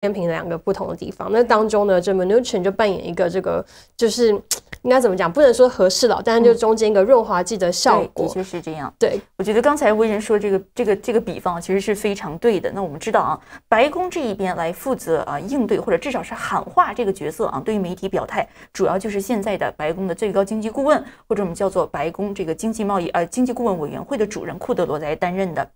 天平两个不同的地方，那当中呢，这 m a n u t i n 就扮演一个这个，就是应该怎么讲，不能说合适了，但是就中间一个润滑剂的效果，的确是这样。对我觉得刚才威人说这个这个这个比方其实是非常对的。那我们知道啊，白宫这一边来负责啊应对或者至少是喊话这个角色啊，对于媒体表态，主要就是现在的白宫的最高经济顾问，或者我们叫做白宫这个经济贸易呃经济顾问委员会的主任库德罗来担任的。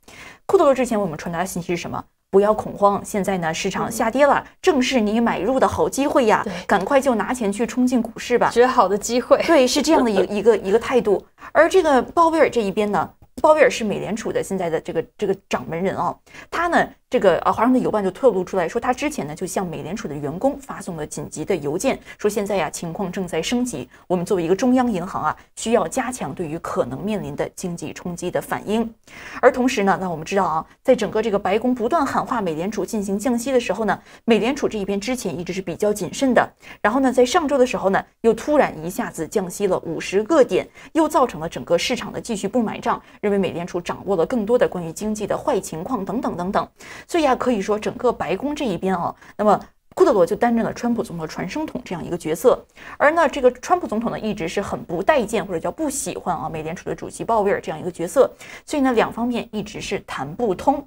库德罗之前我们传达的信息是什么？不要恐慌，现在呢，市场下跌了，正是你买入的好机会呀！对，赶快就拿钱去冲进股市吧，绝好的机会。对，是这样的一个 一个一个态度。而这个鲍威尔这一边呢，鲍威尔是美联储的现在的这个这个掌门人啊，他呢。这个啊，华盛顿邮报就透露出来说，他之前呢就向美联储的员工发送了紧急的邮件，说现在呀情况正在升级，我们作为一个中央银行啊，需要加强对于可能面临的经济冲击的反应。而同时呢，那我们知道啊，在整个这个白宫不断喊话美联储进行降息的时候呢，美联储这一边之前一直是比较谨慎的，然后呢，在上周的时候呢，又突然一下子降息了五十个点，又造成了整个市场的继续不买账，认为美联储掌握了更多的关于经济的坏情况等等等等。所以啊，可以说整个白宫这一边啊，那么库德罗就担任了川普总统传声筒这样一个角色。而呢，这个川普总统呢一直是很不待见或者叫不喜欢啊美联储的主席鲍威尔这样一个角色。所以呢，两方面一直是谈不通。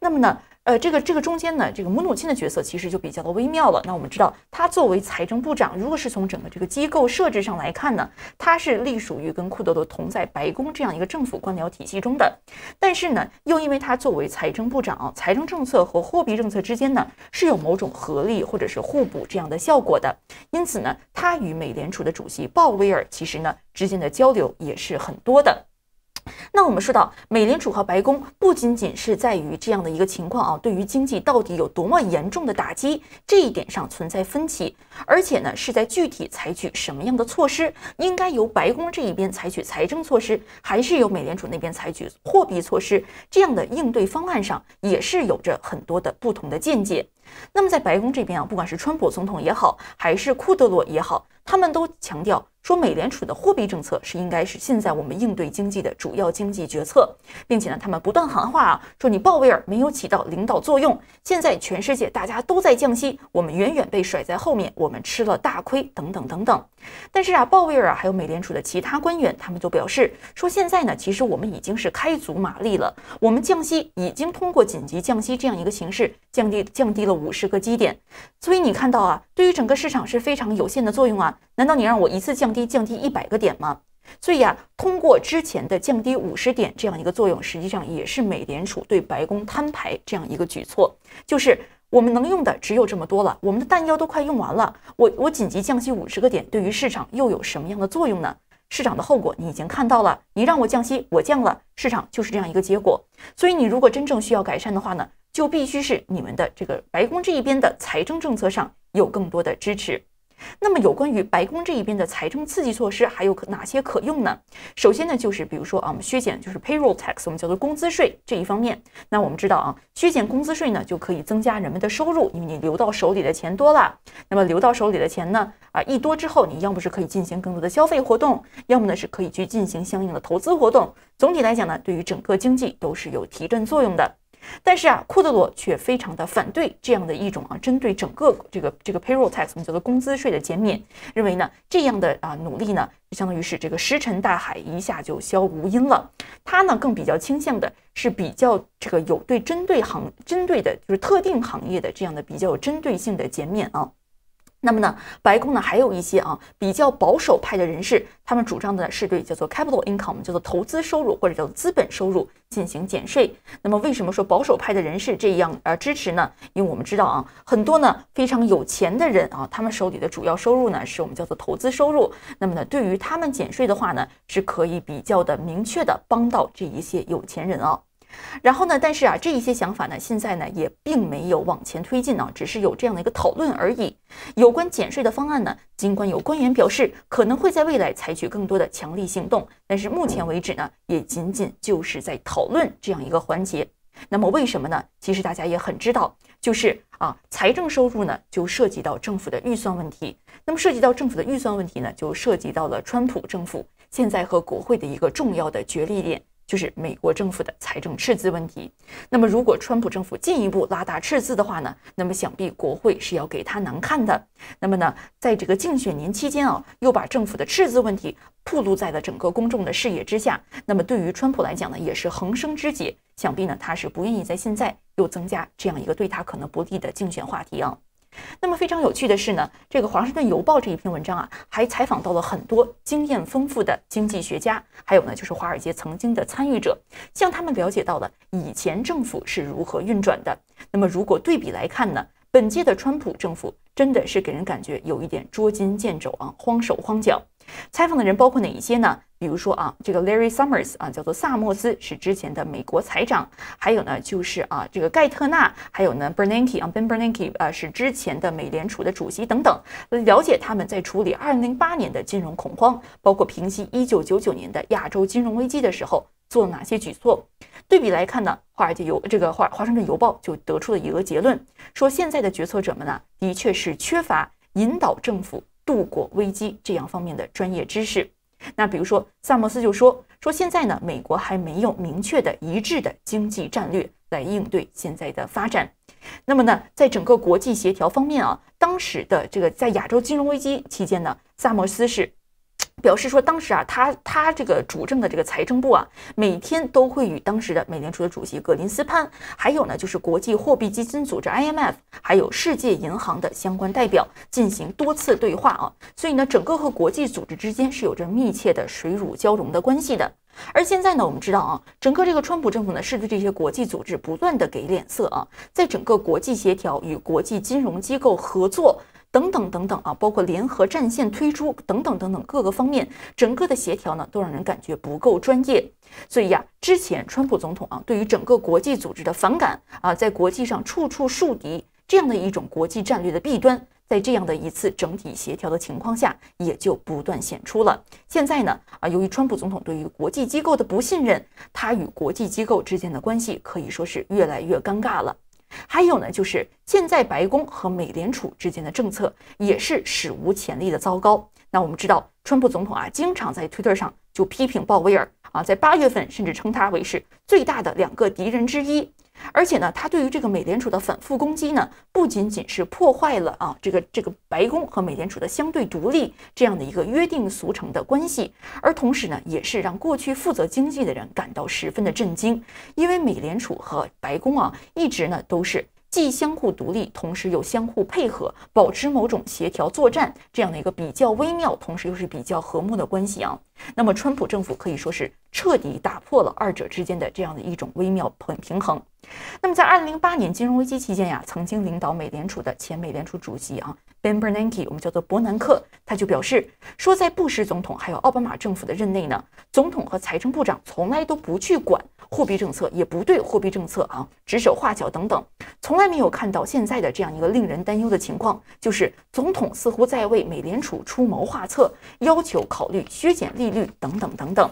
那么呢？呃，这个这个中间呢，这个母乳亲的角色其实就比较的微妙了。那我们知道，他作为财政部长，如果是从整个这个机构设置上来看呢，他是隶属于跟库德罗同在白宫这样一个政府官僚体系中的。但是呢，又因为他作为财政部长，财政政策和货币政策之间呢是有某种合力或者是互补这样的效果的，因此呢，他与美联储的主席鲍威尔其实呢之间的交流也是很多的。那我们说到美联储和白宫不仅仅是在于这样的一个情况啊，对于经济到底有多么严重的打击这一点上存在分歧，而且呢是在具体采取什么样的措施，应该由白宫这一边采取财政措施，还是由美联储那边采取货币措施，这样的应对方案上也是有着很多的不同的见解。那么在白宫这边啊，不管是川普总统也好，还是库德罗也好。他们都强调说，美联储的货币政策是应该是现在我们应对经济的主要经济决策，并且呢，他们不断喊话啊，说你鲍威尔没有起到领导作用，现在全世界大家都在降息，我们远远被甩在后面，我们吃了大亏，等等等等。但是啊，鲍威尔啊，还有美联储的其他官员，他们就表示说，现在呢，其实我们已经是开足马力了，我们降息已经通过紧急降息这样一个形式降低降低了五十个基点，所以你看到啊，对于整个市场是非常有限的作用啊，难道你让我一次降低降低一百个点吗？所以啊，通过之前的降低五十点这样一个作用，实际上也是美联储对白宫摊牌这样一个举措，就是。我们能用的只有这么多了，我们的弹药都快用完了。我我紧急降息五十个点，对于市场又有什么样的作用呢？市场的后果你已经看到了，你让我降息，我降了，市场就是这样一个结果。所以你如果真正需要改善的话呢，就必须是你们的这个白宫这一边的财政政策上有更多的支持。那么有关于白宫这一边的财政刺激措施还有可哪些可用呢？首先呢，就是比如说啊，我们削减就是 payroll tax，我们叫做工资税这一方面。那我们知道啊，削减工资税呢，就可以增加人们的收入，因为你留到手里的钱多了。那么留到手里的钱呢，啊一多之后，你要么是可以进行更多的消费活动，要么呢是可以去进行相应的投资活动。总体来讲呢，对于整个经济都是有提振作用的。但是啊，库德罗却非常的反对这样的一种啊，针对整个这个这个 payroll tax，我们叫做工资税的减免，认为呢这样的啊努力呢，就相当于是这个石沉大海，一下就消无音了。他呢更比较倾向的是比较这个有对针对行针对的就是特定行业的这样的比较有针对性的减免啊。那么呢，白宫呢还有一些啊比较保守派的人士，他们主张的呢是对叫做 capital income，叫做投资收入或者叫做资本收入进行减税。那么为什么说保守派的人士这样呃支持呢？因为我们知道啊，很多呢非常有钱的人啊，他们手里的主要收入呢是我们叫做投资收入。那么呢，对于他们减税的话呢，是可以比较的明确的帮到这一些有钱人啊。然后呢？但是啊，这一些想法呢，现在呢也并没有往前推进呢，只是有这样的一个讨论而已。有关减税的方案呢，尽管有官员表示可能会在未来采取更多的强力行动，但是目前为止呢，也仅仅就是在讨论这样一个环节。那么为什么呢？其实大家也很知道，就是啊，财政收入呢就涉及到政府的预算问题，那么涉及到政府的预算问题呢，就涉及到了川普政府现在和国会的一个重要的角力点。就是美国政府的财政赤字问题。那么，如果川普政府进一步拉大赤字的话呢？那么，想必国会是要给他难看的。那么呢，在这个竞选年期间啊，又把政府的赤字问题暴露在了整个公众的视野之下。那么，对于川普来讲呢，也是横生枝节。想必呢，他是不愿意在现在又增加这样一个对他可能不利的竞选话题啊。那么非常有趣的是呢，这个《华盛顿邮报》这一篇文章啊，还采访到了很多经验丰富的经济学家，还有呢就是华尔街曾经的参与者，向他们了解到了以前政府是如何运转的。那么如果对比来看呢，本届的川普政府真的是给人感觉有一点捉襟见肘啊，慌手慌脚。采访的人包括哪一些呢？比如说啊，这个 Larry Summers 啊，叫做萨默斯，是之前的美国财长；还有呢，就是啊，这个盖特纳，还有呢，Bernanke，啊 Ben Bernanke，啊是之前的美联储的主席等等。了解他们在处理二零零八年的金融恐慌，包括平息一九九九年的亚洲金融危机的时候做哪些举措。对比来看呢，华尔街邮这个华华盛顿邮报就得出了一个结论，说现在的决策者们呢，的确是缺乏引导政府度过危机这样方面的专业知识。那比如说，萨默斯就说说现在呢，美国还没有明确的一致的经济战略来应对现在的发展。那么呢，在整个国际协调方面啊，当时的这个在亚洲金融危机期间呢，萨默斯是。表示说，当时啊，他他这个主政的这个财政部啊，每天都会与当时的美联储的主席格林斯潘，还有呢就是国际货币基金组织 （IMF） 还有世界银行的相关代表进行多次对话啊。所以呢，整个和国际组织之间是有着密切的水乳交融的关系的。而现在呢，我们知道啊，整个这个川普政府呢，是对这些国际组织不断的给脸色啊，在整个国际协调与国际金融机构合作。等等等等啊，包括联合战线推出等等等等各个方面，整个的协调呢，都让人感觉不够专业。所以呀，之前川普总统啊，对于整个国际组织的反感啊，在国际上处处树敌，这样的一种国际战略的弊端，在这样的一次整体协调的情况下，也就不断显出了。现在呢，啊，由于川普总统对于国际机构的不信任，他与国际机构之间的关系可以说是越来越尴尬了。还有呢，就是现在白宫和美联储之间的政策也是史无前例的糟糕。那我们知道，川普总统啊，经常在推特上就批评鲍威尔啊，在八月份甚至称他为是最大的两个敌人之一。而且呢，他对于这个美联储的反复攻击呢，不仅仅是破坏了啊这个这个白宫和美联储的相对独立这样的一个约定俗成的关系，而同时呢，也是让过去负责经济的人感到十分的震惊，因为美联储和白宫啊，一直呢都是既相互独立，同时又相互配合，保持某种协调作战这样的一个比较微妙，同时又是比较和睦的关系啊。那么，川普政府可以说是彻底打破了二者之间的这样的一种微妙很平衡。那么，在2008年金融危机期间呀，曾经领导美联储的前美联储主席啊，Ben Bernanke，我们叫做伯南克，他就表示说，在布什总统还有奥巴马政府的任内呢，总统和财政部长从来都不去管货币政策，也不对货币政策啊指手画脚等等，从来没有看到现在的这样一个令人担忧的情况，就是总统似乎在为美联储出谋划策，要求考虑削减利。利率等等等等，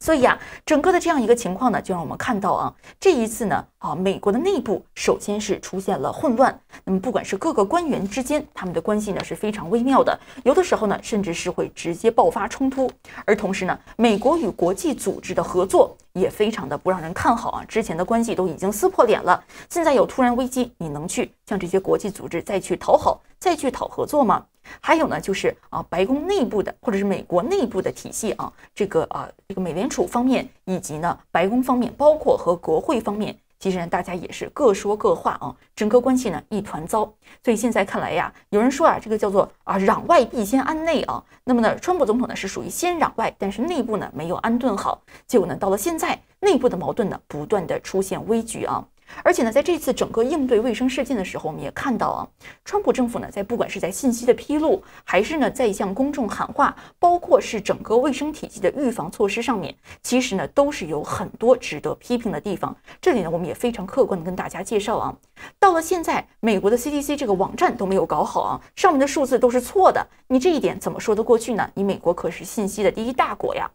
所以呀，整个的这样一个情况呢，就让我们看到啊，这一次呢，啊，美国的内部首先是出现了混乱。那么，不管是各个官员之间，他们的关系呢是非常微妙的，有的时候呢，甚至是会直接爆发冲突。而同时呢，美国与国际组织的合作也非常的不让人看好啊，之前的关系都已经撕破脸了，现在有突然危机，你能去向这些国际组织再去讨好，再去讨合作吗？还有呢，就是啊，白宫内部的，或者是美国内部的体系啊，这个啊，这个美联储方面，以及呢，白宫方面，包括和国会方面，其实呢，大家也是各说各话啊，整个关系呢一团糟。所以现在看来呀，有人说啊，这个叫做啊，攘外必先安内啊。那么呢，川普总统呢是属于先攘外，但是内部呢没有安顿好，结果呢到了现在，内部的矛盾呢不断的出现危局啊。而且呢，在这次整个应对卫生事件的时候，我们也看到啊，川普政府呢，在不管是在信息的披露，还是呢在向公众喊话，包括是整个卫生体系的预防措施上面，其实呢都是有很多值得批评的地方。这里呢，我们也非常客观的跟大家介绍啊，到了现在，美国的 CDC 这个网站都没有搞好啊，上面的数字都是错的，你这一点怎么说得过去呢？你美国可是信息的第一大国呀。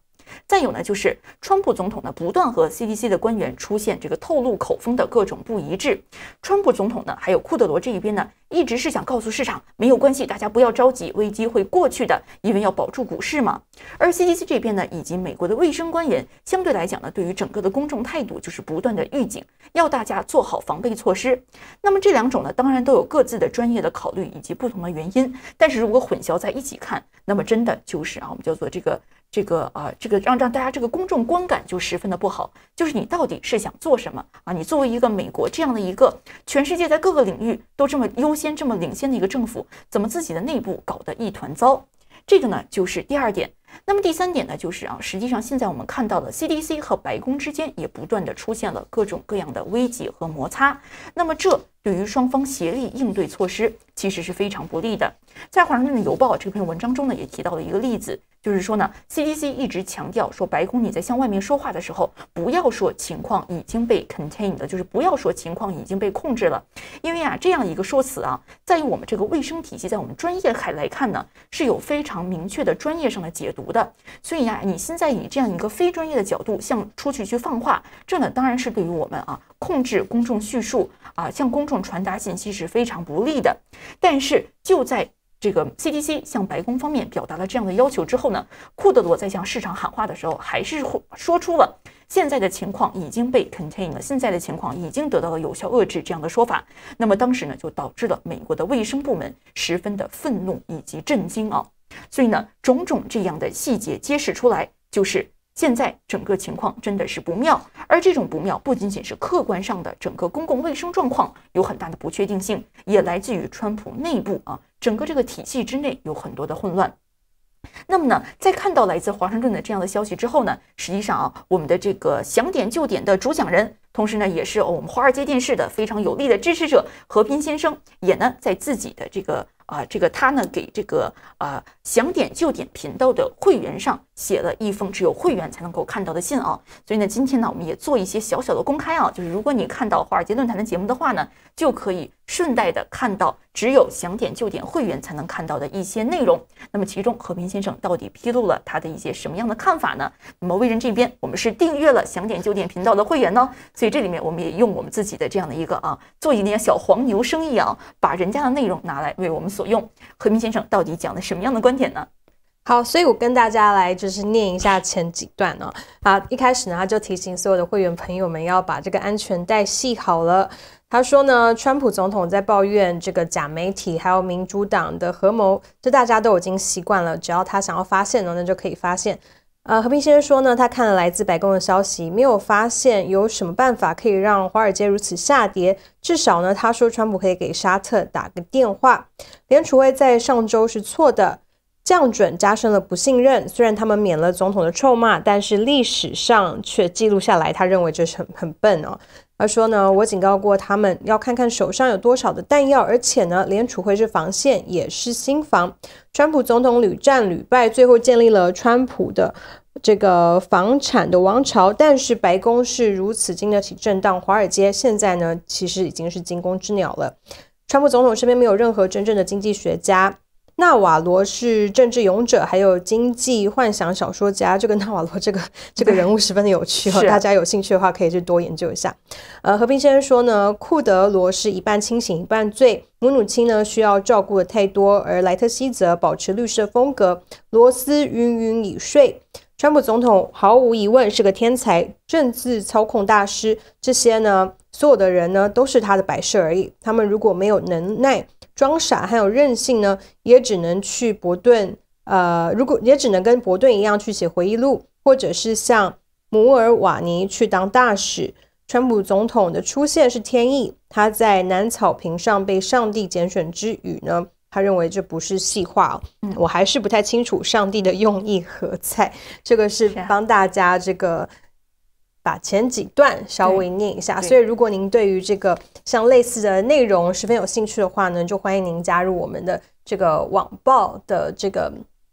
再有呢，就是川普总统呢，不断和 CDC 的官员出现这个透露口风的各种不一致。川普总统呢，还有库德罗这一边呢。一直是想告诉市场没有关系，大家不要着急，危机会过去的，因为要保住股市嘛。而 CDC 这边呢，以及美国的卫生官员，相对来讲呢，对于整个的公众态度就是不断的预警，要大家做好防备措施。那么这两种呢，当然都有各自的专业的考虑以及不同的原因。但是如果混淆在一起看，那么真的就是啊，我们叫做这个这个啊，这个让让大家这个公众观感就十分的不好。就是你到底是想做什么啊？你作为一个美国这样的一个全世界在各个领域都这么优。先这么领先的一个政府，怎么自己的内部搞得一团糟？这个呢，就是第二点。那么第三点呢，就是啊，实际上现在我们看到的 CDC 和白宫之间也不断的出现了各种各样的危机和摩擦。那么这对于双方协力应对措施其实是非常不利的。在华盛顿邮报这篇文章中呢，也提到了一个例子。就是说呢，CDC 一直强调说，白宫你在向外面说话的时候，不要说情况已经被 contained 的，就是不要说情况已经被控制了，因为啊，这样一个说辞啊，在于我们这个卫生体系，在我们专业还来看呢，是有非常明确的专业上的解读的。所以呀，你现在以这样一个非专业的角度向出去去放话，这呢，当然是对于我们啊控制公众叙述啊，向公众传达信息是非常不利的。但是就在。这个 CDC 向白宫方面表达了这样的要求之后呢，库德罗在向市场喊话的时候，还是说出了现在的情况已经被 c o n t a i n 了，现在的情况已经得到了有效遏制这样的说法。那么当时呢，就导致了美国的卫生部门十分的愤怒以及震惊啊。所以呢，种种这样的细节揭示出来，就是现在整个情况真的是不妙。而这种不妙不仅仅是客观上的整个公共卫生状况有很大的不确定性，也来自于川普内部啊。整个这个体系之内有很多的混乱，那么呢，在看到来自华盛顿的这样的消息之后呢，实际上啊，我们的这个想点就点的主讲人，同时呢，也是我们华尔街电视的非常有力的支持者和平先生，也呢，在自己的这个。啊，这个他呢给这个啊想点就点频道的会员上写了一封只有会员才能够看到的信啊，所以呢今天呢我们也做一些小小的公开啊，就是如果你看到华尔街论坛的节目的话呢，就可以顺带的看到只有想点就点会员才能看到的一些内容。那么其中和平先生到底披露了他的一些什么样的看法呢？那么为人这边我们是订阅了想点就点频道的会员呢，所以这里面我们也用我们自己的这样的一个啊做一点小黄牛生意啊，把人家的内容拿来为我们。所用，何明先生到底讲了什么样的观点呢？好，所以我跟大家来就是念一下前几段呢。啊，一开始呢他就提醒所有的会员朋友们要把这个安全带系好了。他说呢，川普总统在抱怨这个假媒体还有民主党的合谋，这大家都已经习惯了。只要他想要发现呢，那就可以发现。呃，何平先生说呢，他看了来自白宫的消息，没有发现有什么办法可以让华尔街如此下跌。至少呢，他说川普可以给沙特打个电话。联储会在上周是错的，降准加深了不信任。虽然他们免了总统的臭骂，但是历史上却记录下来，他认为这是很很笨哦。他说呢，我警告过他们，要看看手上有多少的弹药，而且呢，联储会是防线，也是新防。川普总统屡战屡败，最后建立了川普的这个房产的王朝，但是白宫是如此经得起震荡，华尔街现在呢，其实已经是惊弓之鸟了。川普总统身边没有任何真正的经济学家。纳瓦罗是政治勇者，还有经济幻想小说家，这个纳瓦罗这个这个人物十分的有趣。大家有兴趣的话，可以去多研究一下。呃，和平先生说呢，库德罗是一半清醒一半醉，母乳亲呢需要照顾的太多，而莱特希则保持律师的风格，罗斯晕晕已睡，川普总统毫无疑问是个天才政治操控大师。这些呢，所有的人呢都是他的摆设而已。他们如果没有能耐。装傻还有任性呢，也只能去伯顿，呃，如果也只能跟伯顿一样去写回忆录，或者是像摩尔瓦尼去当大使。川普总统的出现是天意，他在南草坪上被上帝拣选之余呢，他认为这不是戏话。嗯，我还是不太清楚上帝的用意何在。这个是帮大家这个。把前几段稍微念一下。所以，如果您对于这个像类似的内容十分有兴趣的话呢，就欢迎您加入我们的这个网报的这个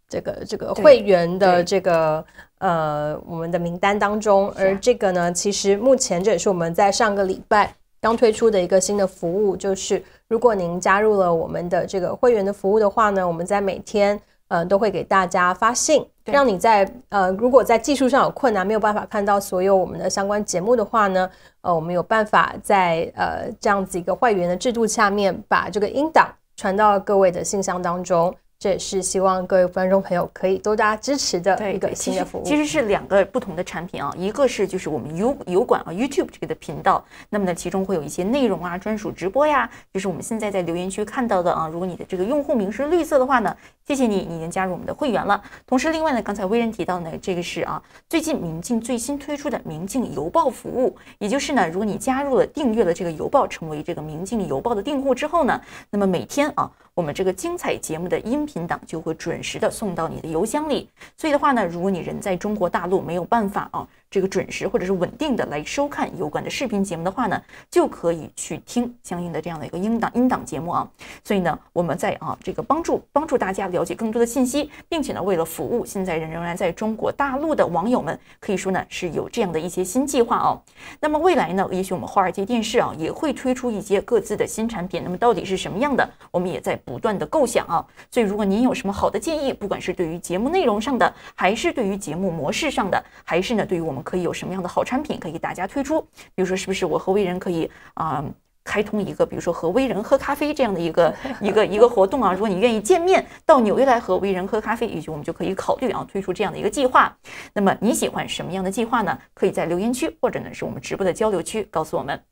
这个这个会员的这个呃我们的名单当中。而这个呢，其实目前这也是我们在上个礼拜刚推出的一个新的服务，就是如果您加入了我们的这个会员的服务的话呢，我们在每天。嗯，都会给大家发信，让你在呃，如果在技术上有困难，没有办法看到所有我们的相关节目的话呢，呃，我们有办法在呃这样子一个会员的制度下面，把这个音档传到各位的信箱当中。这也是希望各位观众朋友可以多加支持的一个新的服务，其实是两个不同的产品啊，一个是就是我们油油管啊，YouTube 这个的频道，那么呢，其中会有一些内容啊，专属直播呀，就是我们现在在留言区看到的啊，如果你的这个用户名是绿色的话呢，谢谢你，你已经加入我们的会员了。同时，另外呢，刚才威人提到呢，这个是啊，最近明镜最新推出的明镜邮报服务，也就是呢，如果你加入了订阅了这个邮报，成为这个明镜邮报的订户之后呢，那么每天啊。我们这个精彩节目的音频档就会准时的送到你的邮箱里，所以的话呢，如果你人在中国大陆没有办法啊。这个准时或者是稳定的来收看有关的视频节目的话呢，就可以去听相应的这样的一个英档英档节目啊。所以呢，我们在啊这个帮助帮助大家了解更多的信息，并且呢，为了服务现在仍仍然在中国大陆的网友们，可以说呢是有这样的一些新计划哦。那么未来呢，也许我们华尔街电视啊也会推出一些各自的新产品。那么到底是什么样的，我们也在不断的构想啊。所以如果您有什么好的建议，不管是对于节目内容上的，还是对于节目模式上的，还是呢对于我们。我们可以有什么样的好产品可以大家推出？比如说，是不是我和微人可以啊，开通一个，比如说和微人喝咖啡这样的一个 一个一个活动啊？如果你愿意见面，到纽约来和微人喝咖啡，也许我们就可以考虑啊推出这样的一个计划。那么你喜欢什么样的计划呢？可以在留言区或者呢是我们直播的交流区告诉我们。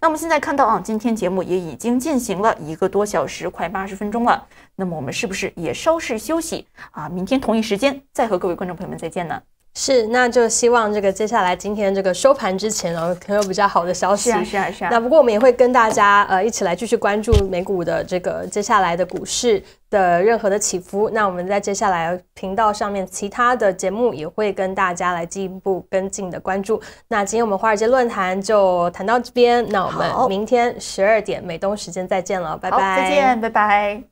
那我们现在看到啊，今天节目也已经进行了一个多小时，快八十分钟了。那么我们是不是也稍事休息啊？明天同一时间再和各位观众朋友们再见呢？是，那就希望这个接下来今天这个收盘之前，然后可能有比较好的消息。是啊，是啊，是啊。那不过我们也会跟大家呃一起来继续关注美股的这个接下来的股市的任何的起伏。那我们在接下来频道上面其他的节目也会跟大家来进一步跟进的关注。那今天我们华尔街论坛就谈到这边，那我们明天十二点美东时间再见了，拜拜。再见，拜拜。